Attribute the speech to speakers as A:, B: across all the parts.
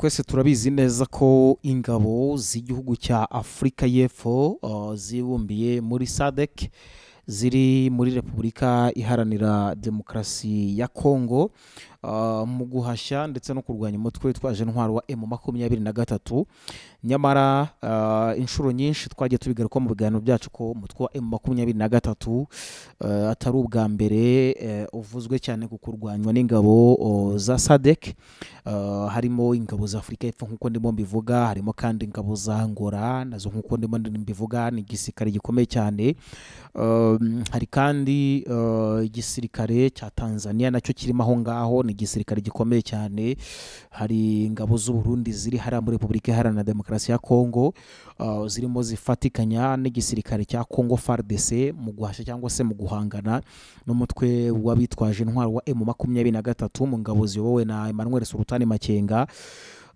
A: twese turabizi neza ko ingabo z'igihugu cya afurika y'epfo uh, zibumbiye muri sadec ziri muri repubulika iharanira demokarasi ya kongo uh, mu guhashya ndetse no kurwanya umutwe witwaje intwaro wa emu makumyabiri na gatatu nyamara eh, inshuro nyinshi twagiye tubigaruka mu biganiro byacu ko umutwe wa emu makumyabiri na gatatu eh, atari ubwa mbere eh, uvuzwe cyane ku kurwanywa n'ingabo oh, za sadek harimo ingabo za afurika y'epfo nk'uko ndimo mbivuga harimo kandi ingabo za ngora nazo nk'uko ndimo mbivuga ni igisirikare gikomeye cyane hari kandi igisirikare cya tanzania nacyo kirimo aho ngaho ni igisirikare gikomeye cyane hari ingabo z'uburundi ziri hariya muri repubulika iharanira demokarasi demokarasi ya kongo uh, zirimo zifatikanya n'igisirikare cya kongo fardc mu guhashya cyangwa se mu guhangana n'umutwe w'abitwaje intwaro wa emu makumyabiri na gatatu mu ngabo ziyobowe na emmanuel sultani makenga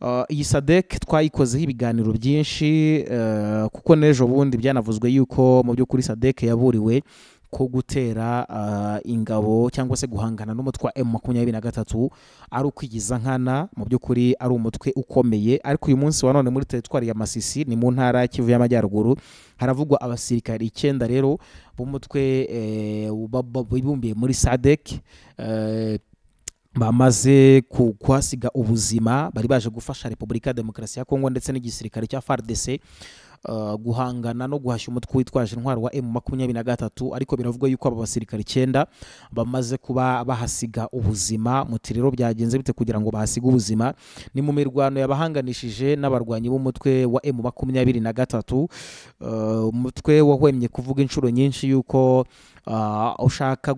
A: Eh, iyi sadeke twayikozeho ibiganiro byinshi eh, kuko n'ejo bundi byanavuzwe yuko mu by'ukuri sadeke yaburiwe ko gutera eh, ingabo cyangwa se guhangana n'umutwe wa emu makumyabiri na gatatu ari ukwigiza nkana mu by'ukuri ari umutwe ukomeye ariko uyu munsi wa none muri teritwari ya masisi ni mu ntara kivu y'amajyaruguru haravugwa abasirikari icyenda rero b'umutwe wibumbiye muri sadek bamaze kuhasiga ubuzima bari baje gufasha repubulika ya demokarasi ya kongo ndetse n'igisirikare cya fardc uh, guhangana no guhashya umutwe witwaje intwaro wa m 23 ariko biravugwa yuko aba basirikare icyenda bamaze kuba bahasiga ubuzima mu tiriro byagenze bite kugira ngo bahasige ubuzima ni mu mirwano yabahanganishije n'abarwanyi b'umutwe wa m 23 uh, umutwe wahwemye kuvuga inshuro nyinshi yuko uh, ushaka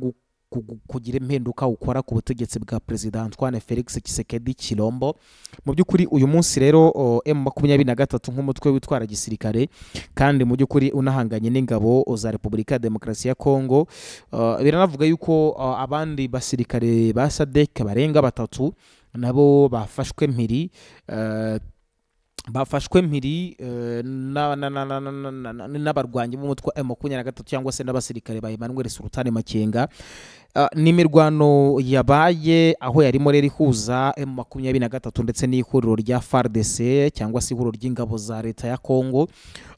A: kugira impinduka ukora ku butegetsi bwa perezida Antoine Felix kisekedi kilombo mu by'ukuri uyu munsi rero M makumyabiri na gatatu nk'umutwe witwara gisirikare kandi mu by'ukuri unahanganye n'ingabo za Repubulika ya Demokarasi ya Kongo biranavuga yuko abandi basirikare ba sadek barenga batatu nabo bafashwe mpiri e, bafashwe mpiri eh, n'abarwanyi b'umutwe wa makumyabiri na gatatu cyangwa se n'abasirikare ba Emmanuel sultani Makenga Ah, n'imirwano yabaye aho yarimo rero ihuza emu eh, makumyabiri na gatatu ndetse n'ihuriro rya faridese cyangwa se ihuriro ry'ingabo za leta ya kongo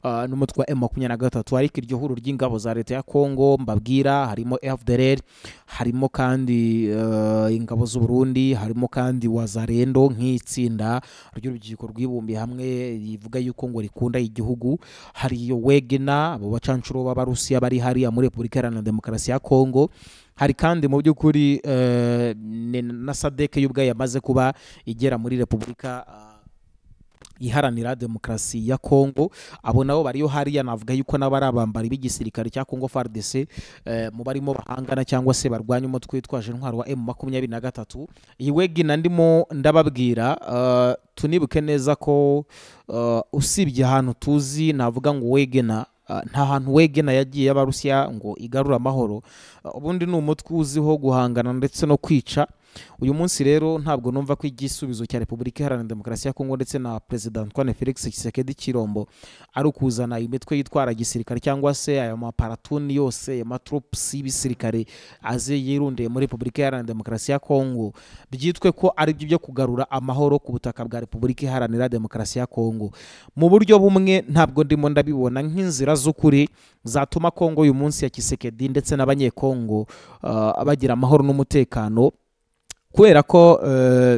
A: ah, n'umutwe wa emu makumyabiri na gatatu ariko iryo huriro ry'ingabo za leta ya kongo mbabwira harimo fdr harimo kandi eh, ingabo z'u Burundi harimo kandi wazarendo nk'itsinda ry'urubyiruko rwibumbiye hamwe rivuga yuko ngo rikunda igihugu hari iyo wegena abo bacancuro b'abarusiya bari hariya muri repubulika iharanira demokarasi ya kongo hari kandi mu by'ukuri eh, na sadeke y'ubwayo yamaze kuba igera muri repubulika ah, iharanira demokarasi ya kongo abo nabo bariyo hariya navuga yuko nabo ari abambari b'igisirikare cya kongo fardc eh, mu barimo bahangana cyangwa se barwanya umutwe witwaje intwaro wa emu makumyabiri na gatatu iwe gina ndimo ndababwira ah, tunibuke neza ko ah, usibye ahantu tuzi navuga ngo wegena Ah, nta hantu wegena yagiye y'abarusiya ngo igarure amahoro ah, ubundi ni umutwe uziho guhangana ndetse no kwica uyu munsi rero ntabwo numva ko igisubizo cya repubulika iharanira demokarasi ya kongo ndetse na perezida antoine felix kisekedi kirombo ari ukuzana imitwe yitwara gisirikare cyangwa se aya maparatuni yose ya maturupusi y'ibisirikare aze yirundiye muri repubulika iharanira demokarasi ya kongo byitwe ko ari byo kugarura amahoro ku butaka bwa repubulika iharanira demokarasi ya kongo mu buryo bumwe ntabwo ndimo ndabibona nk'inzira z'ukuri zatuma kongo uyu munsi ya kisekedi ndetse n'abanyekongo uh, bagira amahoro n'umutekano kubera ko eh,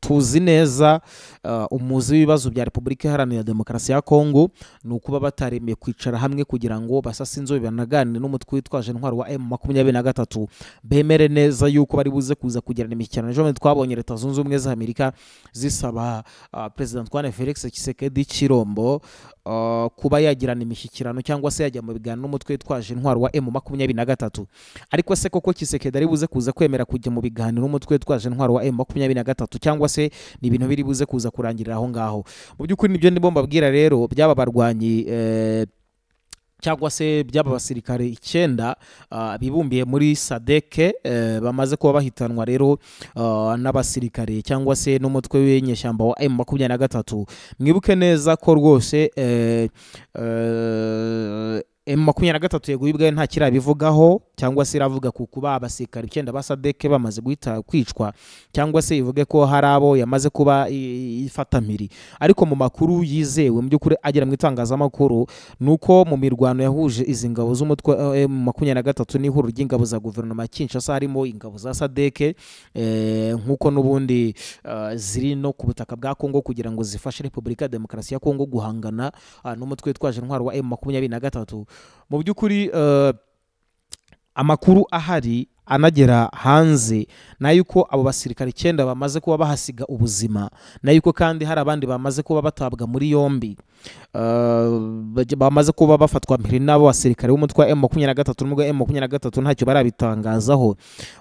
A: tuzi neza eh, umuzi w'ibibazo bya repubulika iharanira demokarasi ya kongo ni ukuba bataremeye kwicara hamwe kugira ngo basase inzobe banaganire n'umutwe witwaje intwaro wa m makumyabiri na gatatu bemere neza yuko bari buze kuza kugirana imikino ejo twabonye leta zunze ubumwe za amerika zisaba eh, perezida Antoine felix kisekedi kirombo eh, kuba yagirana imishyikirano cyangwa se yajya mu biganiro n'umutwe witwaje intwaro wa m makumyabiri na gatatu ariko se koko kisekedi ari buze kuza kwemera kujya mu biganiro n'umutwe witwaje intwaro wa m makumyabiri na gatatu cyangwa cyangwa se ni ibintu biri buze kuza kurangirira aho ngaho mu by'ukuri nibyo ndimo mbabwira rero byaba barwanyi eh, cyangwa se byaba basirikare icyenda ah, bibumbiye muri sadeke eh, bamaze kuba bahitanwa rero ah, n'abasirikare cyangwa se n'umutwe w'inyeshyamba wa emu makumyabiri na gatatu mwibuke neza ko rwose eh, Eh, makumyabiri na gatatu yego ubwayo nta kiriya bivugaho cyangwa se iravuga ku kuba abasikari icyenda ba sadeke bamaze guhita kwicwa cyangwa se ivuge ko hari abo yamaze kuba ifatamiri ariko mu makuru yizewe mu by'ukuri agera mu itangazamakuru ni uko mu mirwano yahuje izi ngabo z'umutwe eh, mu makumyabiri na gatatu n'ihuriro ry'ingabo za guverinoma ya kinshasa harimo ingabo za sadeke eh, nk'uko n'ubundi ziri no ku butaka bwa kongo kugira ngo zifashe repubulika ya demokarasi ya kongo guhangana ah, n'umutwe witwaje intwaro wa emu makumyabiri na gatatu mu by'ukuri eh, amakuru ahari anagera hanze ni ay'uko abo basirikare icyenda bamaze kuba bahasiga ubuzima ni ay'uko kandi hari abandi bamaze kuba batabwa muri yombi bamaze kuba bafatwa mpiri n'abo basirikare b'umutwe wa makumyabiri na gatatu n'umutwe wa makumyabiri na gatatu ntacyo barabitangazaho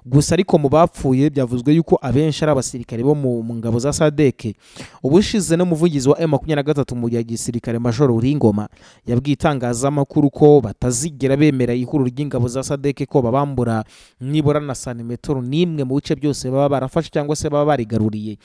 A: gusa ariko mu bapfuye byavuzwe yuko abenshi ari abasirikare bo mu ngabo za sadeke ubushize n'umuvugizi wa makumyabiri na gatatu mu gihe gisirikare majoro Ruringoma yabwiye itangazamakuru ko batazigera bemera ihuriro ry'ingabo za sadeke ko babambura nibura na santimetero n'imwe mu bice byose baba barafashe cyangwa se baba barigaruriye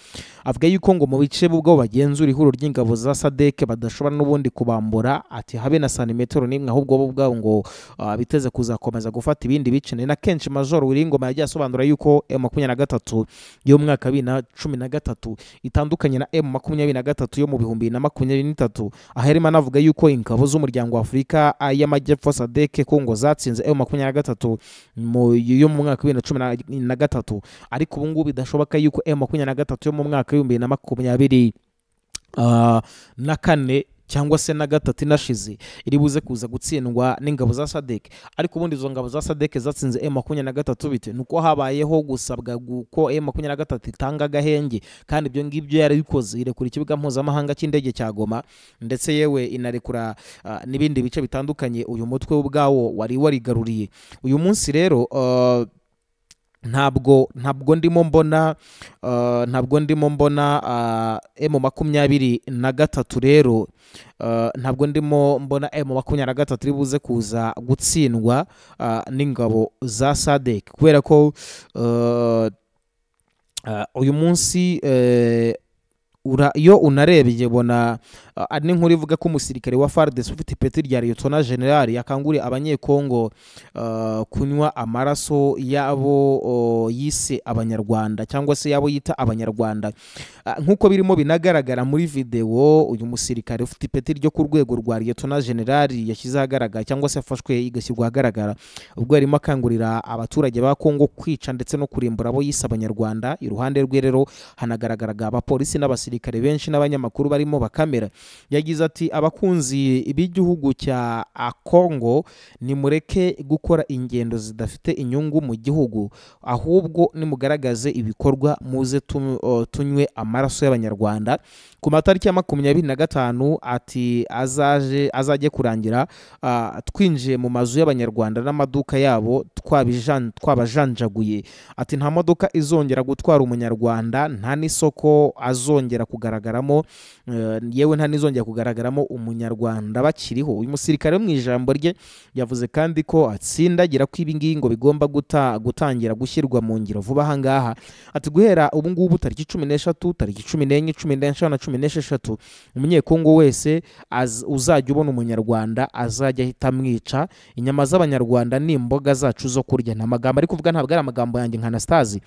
A: avuga yuko ngo mu bice ubwo bagenzura ihuriro ry'ingabo za sadeke badashobora ushobora n'ubundi kubambura ati habe na santimetero n'imwe ahubwo bo ubwabo ngo ah, biteze kuzakomeza gufata ibindi bice ni na kenshi majoro wiringoma yagiye asobanura yuko emu makumyabiri na gatatu yo mu mwaka bibiri na cumi na gatatu itandukanye na emu makumyabiri na gatatu yo mu bihumbi bibiri na makumyabiri n'itatu aha yarimo anavuga yuko ingabo z'umuryango w'afurika ah, y'amajyepfo sadeke ko ngo zatsinze emu makumyabiri na gatatu yo mu mwaka bibiri na cumi na gatatu ariko ubu ngubu bidashoboka yuko emu makumyabiri na gatatu yo mu mwaka w'ibihumbi bibiri na makumyabiri Ah, na kane cyangwa se na gatatu inashize iri buze kuza gutsindwa n'ingabo za sadeke ariko ubundi izo ngabo za sadeke zatsinze e makumyabiri na gatatu bite ni uko habayeho gusabwa ko e makumyabiri na gatatu itanga agahenge kandi ibyo ngibyo yari bikoze irekura ikibuga mpuzamahanga cy'indege cya goma ndetse yewe inarekura ah, n'ibindi bice bitandukanye uyu mutwe ubwawo wari warigaruriye uyu munsi rero ah, ntabwo ntabwo ndimo mbona eh, ntabwo ndimo mbona emu eh, makumyabiri na gatatu rero eh, ntabwo ndimo mbona emu makumyabiri na gatatu iri buze kuza gutsindwa n'ingabo za sadek kubera ko uyu munsi iyo unarebye bona ari ah, n'inkuru ivuga ko umusirikare wa FARDC ufite ipeti rya Lieutenant General yakanguriye abanyekongo ah, kunywa amaraso yabo yise abanyarwanda cyangwa se yabo yita abanyarwanda ah, nk'uko birimo binagaragara muri videwo uyu musirikare ufite ipeti ryo ku rwego rwa Lieutenant General yashyize ahagaragara cyangwa se yafashwe igashyirwa ahagaragara ubwo yarimo akangurira abaturage ba Kongo kwica ndetse no kurimbura abo yise abanyarwanda iruhande rwe rero hanagaragaraga abapolisi n'abasirikare benshi n'abanyamakuru barimo bakamera yagize ati abakunzi b'igihugu cya kongo nimureke gukora ingendo zidafite inyungu mu gihugu ahubwo nimugaragaze ibikorwa muze tunywe amaraso y'abanyarwanda ku matariki ya makumyabiri na gatanu ati azaje azajye kurangira twinjiye mu mazu y'abanyarwanda n'amaduka yabo twabajanjaguye ati nta modoka izongera gutwara umunyarwanda nta n'isoko azongera kugaragaramo e, yewe nta ntizongera kugaragaramo umunyarwanda bakiriho uyu musirikare mu ijambo rye yavuze kandi ko atsindagira ko ibi ngibi ngo bigomba gutangira gushyirwa mu ngiro vuba aha ngaha ati guhera ubu ngubu tariki cumi n'eshatu tariki cumi n'enye cumi n'eshanu na cumi n'esheshatu umunyekongo wese uzajya ubona umunyarwanda azajya ahita amwica inyama z'abanyarwanda ni imboga zacu zo kurya ni amagambo ari kuvuga ntabwo ari amagambo yanjye nka anastazi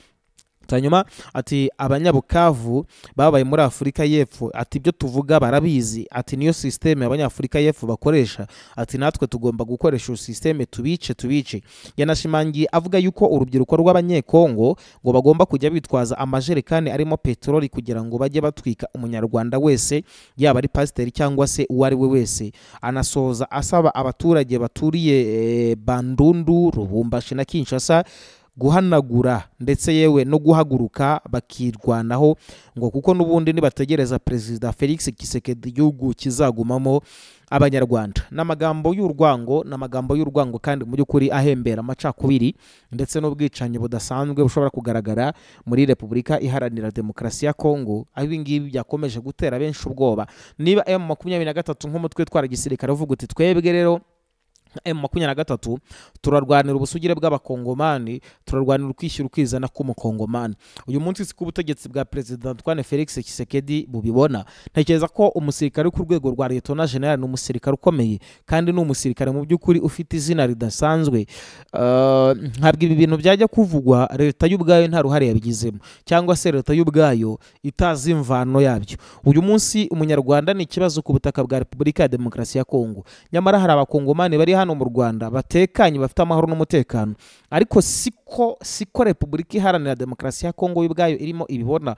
A: hanyuma ati abanyabukavu babaye muri afurika y'epfo ati ibyo tuvuga barabizi ati niyo sisiteme abanyafurika y'epfo bakoresha ati natwe tugomba gukoresha iyo sisiteme tubice tubice yanashimangiye avuga yuko urubyiruko rw'abanyekongo ngo bagomba kujya bitwaza amajerekani arimo peteroli kugira ngo bajye batwika umunyarwanda wese yaba ari pasiteri cyangwa se uwo ari we wese anasoza asaba abaturage baturiye eh, bandundu rubumbashi na kinshasa guhanagura ndetse yewe no guhaguruka bakirwanaho ngo kuko n'ubundi nibategereza perezida felix Kisekedi igihugu kizagumamo abanyarwanda namagambo y'urwango namagambo y'urwango kandi mu by'ukuri ahembera amacakubiri ndetse n'ubwicanyi budasanzwe bushobora kugaragara muri repubulika iharanira demokarasi ya kongo aho ibingibi byakomeje gutera benshi ubwoba niba m 23 nk'umutwe twara gisirikare uvuga uti twebwe rero Eh, m makumyabiri na gatatu turarwanira ubusugire bw'abakongomani turarwanira ukwishyura ukizana k'umukongomani uyu munsi siko ubutegetsi bwa perezida antoine felix kisekedi bubibona ntekereza ko umusirikare ku rwego rwa leta na general ni umusirikare ukomeye kandi ni umusirikare mu by'ukuri ufite izina ridasanzwe eh, ntabwo ibi bintu byajya kuvugwa leta y'ubwayo nta ruhare yabigizemo cyangwa se leta y'ubwayo itazi imvano yabyo uyu munsi umunyarwanda ni ikibazo ku butaka bwa repubulika ya demokarasi ya kongo nyamara hari abakongomani bari hano hano mu rwanda batekanye bafite amahoro n'umutekano ariko siko siko repubulika iharanira demokarasi ya kongo ubwayo irimo ibibona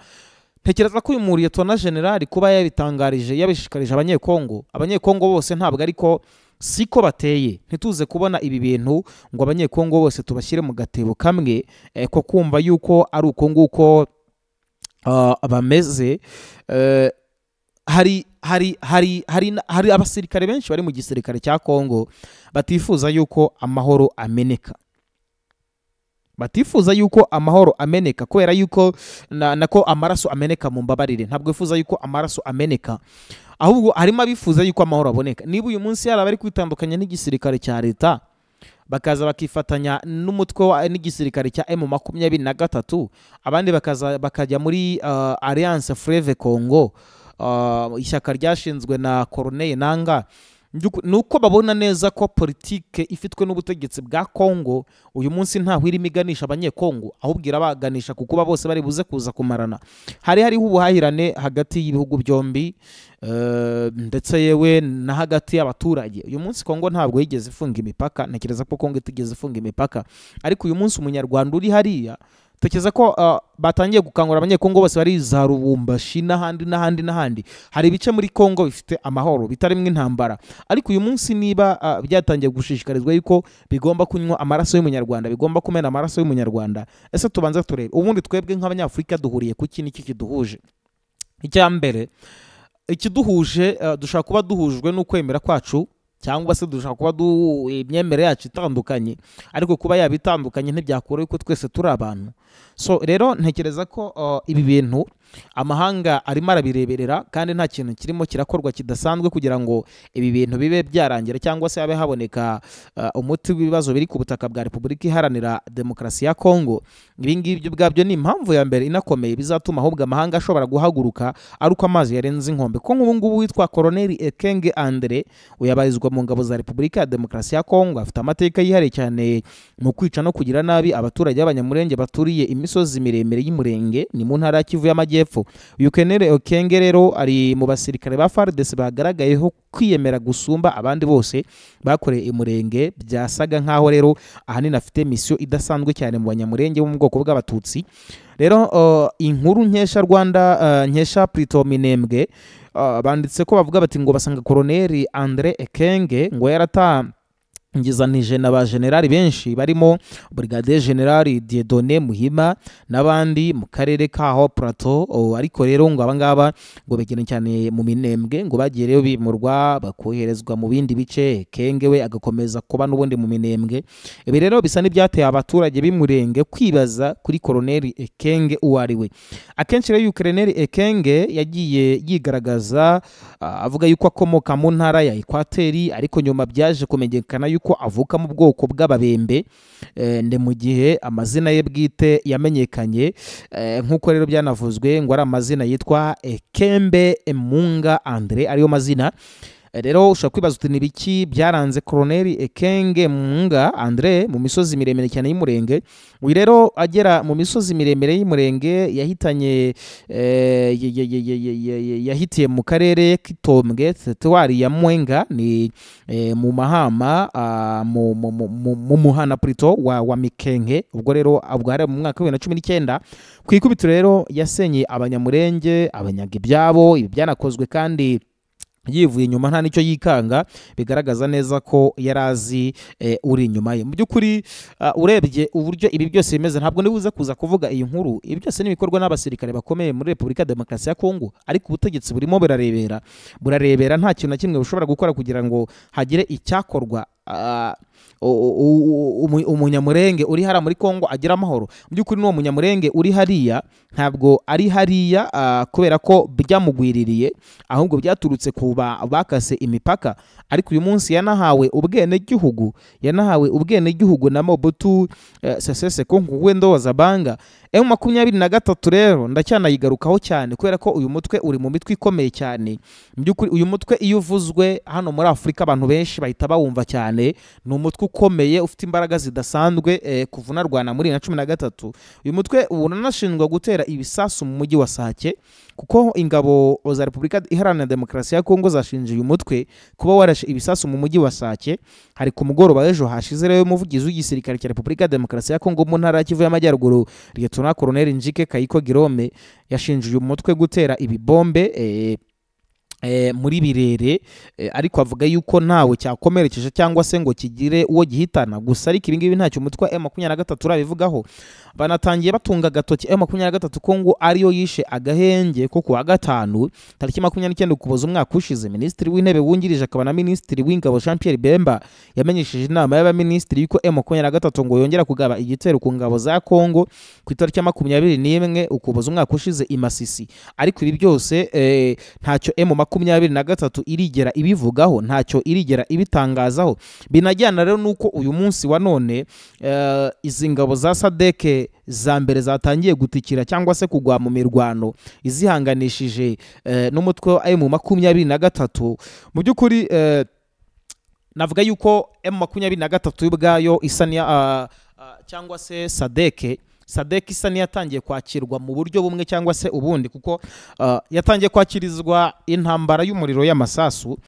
A: ntekereza ko uyu muriyo tubona generali kuba yabitangarije yabishikarije abanyekongo abanyekongo bose ntabwo ariko siko bateye ntituze kubona ibi bintu ngo abanyekongo bose tubashyire mu gatebo kamwe eh, ko kumva yuko ari uko nguko ah, bameze eh, hari hari hari hari hari abasirikare benshi bari mu gisirikare cya kongo batifuza yuko amahoro ameneka batifuza yuko amahoro ameneka kubera yuko nako amaraso ameneka mu mbabarire ntabwo bifuza yuko amaraso ameneka ahubwo harimo abifuza yuko amahoro aboneka niba uyu munsi yari abari kwitandukanya n'igisirikare cya leta bakaza bakifatanya n'umutwe wa n'igisirikare cya emu makumyabiri na gatatu abandi bakaza bakajya muri uh, alliance freve congo Um, ishyaka ryashinzwe na koroneye nanga ni uko babona neza ko politiki ifitwe n'ubutegetsi bwa kongo uyu munsi ntaho irimo iganisha abanyekongo ahubwo irabaganisha ku kuba bose bari buze kuza kumarana hari hariho ubuhahirane hagati y'ibihugu byombi eh, ndetse yewe na hagati y'abaturage uyu munsi kongo ntabwo yigeze ifunga imipaka ntekereza ko kongo itigeze ifunga imipaka ariko uyu munsi umunyarwanda uri hariya tekereza ko uh, batangiye gukangura abanyekongo bose bari za rubumbashi n'ahandi n'ahandi n'ahandi hari ibice muri kongo bifite amahoro bitarimo intambara ariko uyu munsi niba uh, byatangiye gushishikarizwa yuko bigomba kunywa amaraso y'umunyarwanda bigomba kumena amaraso y'umunyarwanda ese tubanza turebe ubundi twebwe nk'abanyafurika duhuriye ku iki kiduhuje icya mbere ikiduhuje uh, dushobora kuba duhujwe n'ukwemera kwacu cyangwa se dushobora kuba imyemerere yacu itandukanye ariko kuba yaba itandukanye ntibyakora yuko twese turi abantu so rero ntekereza ko uh, ibi bintu amahanga arimo arabireberera kandi nta kintu kirimo kirakorwa kidasanzwe kugira ngo ibi bintu bibe byarangira cyangwa se habe haboneka uh, umuti w'ibibazo biri ku butaka bwa repubulika iharanira demokarasi ya kongo ibingibi ibyo ubwabyo ni impamvu ya mbere inakomeye bizatuma ahubwo amahanga ashobora guhaguruka ari uko amazi yarenze inkombe ko nk'ubungubu witwa koroneri ekenge andre uyabarizwa mu ngabo za repubulika ya demokarasi ya kongo afite amateka yihariye cyane mu kwica no kugira nabi abaturage b'abanyamurenge baturiye imisozi miremire y'umurenge ni mu ntara ya kivu y'amajyepfo y'epfo uyu kenere okenge rero ari mu basirikare ba faridesi bagaragayeho kwiyemera gusumba abandi bose bakoreye imurenge byasaga nk'aho rero ahanini afite misiyo idasanzwe cyane mu banyamurenge bo mu bwoko bw'abatutsi rero inkuru nkesha rwanda e, nkesha purito minembwe e, banditse ko bavuga bati ngo basanga koroneri andre ekenge ngo yarataha ngizanije na ba generali benshi barimo brigadier generali Dieudonné Muhima n'abandi mu karere kaho Plateau ariko rero ngo abangaba ngo begene cyane mu minembwe ngo bagiye rero bimurwa bakoherezwa mu bindi bice kengewe agakomeza kuba n'ubundi mu minembwe ibi rero bisa n'ibyateye abaturage b'imurenge kwibaza kuri Colonel Ekenge uwariwe akenshi rero Ukrainer Ekenge yagiye yigaragaza avuga yuko akomoka mu ntara ya Equateur ariko nyuma byaje kumenyekana y'uko avuka mu bwoko bw'ababembe eh, ndi mu gihe amazina ye bwite yamenyekanye eh, nk'uko rero byanavuzwe ngo ari amazina yitwa kembe munga andire ariyo mazina Eh, rero ushobora kwibaza uti ni ibiki byaranze koroneri ekenge munga andre mu misozi miremire cyane y'umurenge uyu rero agera mu misozi miremire y'umurenge yahitanye eh, yahitiye mu karere k'itombwe tetuwari ya mwenga ni eh, mu mahama ah, mu muhana purito wa mikenge ubwo rero ubwo hari mu mwaka w'ibihumbi na cumi n'icyenda ku ikubitiro rero yasenye abanyamurenge abanyaga ibyabo ibi byanakozwe kandi yivuye inyuma nta n'icyo yikanga bigaragaza neza ko yari azi eh, uri inyuma ye mu by'ukuri ah, urebye uburyo ibi byose bimeze ntabwo nibuze kuza kuvuga iyi nkuru ibi byose ni ibikorwa n'abasirikare bakomeye muri repubulika ya demokarasi ya kongo ariko ubutegetsi burimo burarebera burarebera nta kintu na kimwe bushobora gukora kugira ngo hagire icyakorwa Ah, ah, umunyamurenge uri hariya muri kongo agira amahoro mu by'ukuri n'uwo munyamurenge uri hariya ntabwo ari hariya ah, kubera ko byamugwiririye ahubwo byaturutse ku bakase imipaka ariko uyu munsi yanahawe ubwenegihugu yanahawe ubwenegihugu na mobutu sesese eh, kongo ndoza banga emu eh, makumyabiri na gatatu rero ndacyanayigarukaho cyane kubera ko uyu mutwe uri mu mitwe ikomeye cyane mu by'ukuri uyu mutwe iyo uvuzwe hano muri afurika abantu benshi bahita bawumva cyane cyane ni umutwe ukomeye ufite imbaraga zidasanzwe eh, kuva unarwana muri bibiri na cumi na gatatu uyu mutwe unanashinjwa gutera ibisasu mu mujyi wa sake kuko ingabo za repubulika iharanira demokarasi ya kongo zashinje uyu mutwe kuba warashe ibisasu mu mujyi wa sake hari ku mugoroba w'ejo hashize rero umuvugizi w'igisirikare cya repubulika ya demokarasi ya kongo mu ntara ya kivu y'amajyaruguru liyetona koroneri njike kayiko girome yashinje uyu mutwe gutera ibibombe eh, Eh, muri birere eh, ariko avuga yuko ntawe cyakomerekeje cyangwa se ngo kigire uwo gihitana gusa ariko ibi ngibi ntacyo umutwe wa makumyabiri na gatatu urabivugaho banatangiye batunga agatoki M makumyabiri na gatatu ko ngo ariyo yishe agahenge ko ku wa gatanu tariki makumyabiri n'icyenda ukuboza umwaka ushize minisitiri w'intebe wungirije akaba na minisitiri w'ingabo jean pierre bemba yamenyesheje inama y'abaminisitiri y'uko M makumyabiri na gatatu ngo yongera kugaba igitero ku ngabo za kongo ku itariki makumyabiri n'imwe ukuboza umwaka ushize i masisi ariko ibi byose eh, ntacyo M makumyabiri makumyabiri na gatatu irigera ibivugaho ntacyo irigera ibitangazaho binajyana rero n'uko uyu munsi wa none eh, izi ngabo za sadeke za mbere zatangiye gutikira cyangwa se kugwa mu mirwano izihanganishije eh, n'umutwe wa emu makumyabiri na gatatu mu by'ukuri eh, navuga yuko emu makumyabiri na gatatu ubwayo isa ah, ah, cyangwa se sadeke sadek isa n'iyatangiye kwakirwa mu buryo bumwe cyangwa se ubundi kuko uh, yatangiye kwakirizwa intambara y'umuriro y'amasasu